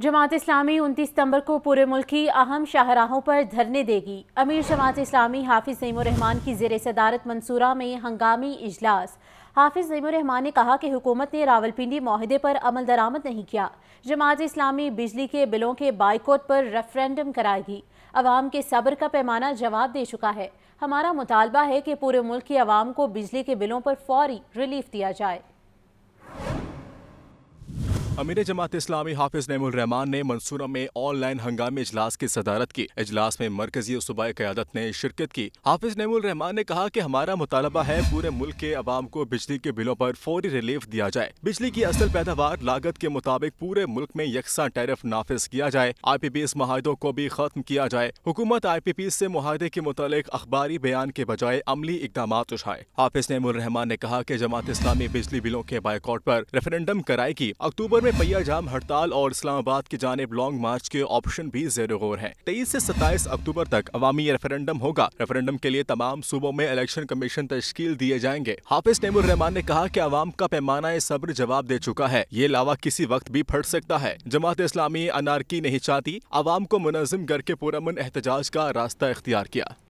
जमात इस्लामी उनतीस सितंबर को पूरे मुल्क की अहम शाहराहों पर धरने देगी अमीर जमात इस्लामी हाफिज़ नईमान की जेर सदारत मंसूरा में हंगामी इजलास हाफिज़ नईमान ने कहा कि हुकूमत ने रावलपिंडी माहदे पर अमल दरामद नहीं किया जमात इस्लामी बिजली के बिलों के बाइकॉट पर रेफरेंडम कराएगी अवाम के सब्र का पैमाना जवाब दे चुका है हमारा मुतालबा है कि पूरे मुल्क की आवाम को बिजली के बिलों पर फौरी रिलीफ दिया जाए अमीर जमात इस्लामी हाफिज रहमान ने मंसूरा में ऑनलाइन हंगामी इजलास की सदारत की इजलास में मरकजी और सूबाई क्यादत ने शिरकत की हाफिज रहमान ने कहा की हमारा मुतालबा है पूरे मुल्क के आवाम को बिजली के बिलों आरोप फौरी रिलीफ दिया जाए बिजली की असल पैदावार लागत के मुताबिक पूरे मुल्क में यकसा टैरिफ नाफिज किया जाए आई पी पी एस माहों को भी खत्म किया जाए हुकूमत आई पी पी एस ऐसी माहदे के मुतालिक अखबारी बयान के बजाय अमली इकदाम उठाए हाफिज रहमान ने कहा की जमात इस्लामी बिजली बिलों के बायकॉट आरोप रेफरेंडम कराएगी अक्टूबर में पैया जाम हड़ताल और इस्लामाबाद की जानब लॉन्ग मार्च के ऑप्शन भी जेर गौर है तेईस ऐसी सत्ताईस अक्टूबर तक अवामी रेफरेंडम होगा रेफरेंडम के लिए तमाम सूबों में इलेक्शन कमीशन तश्कील दिए जाएंगे हाफिज नईमुर रहमान ने कहा की आवाम का पैमाना सब्र जवाब दे चुका है ये लावा किसी वक्त भी फट सकता है जमात इस्लामी अनारकी नहीं चाहती आवाम को मुनजम करके पुरमन एहतजाज का रास्ता इख्तियार किया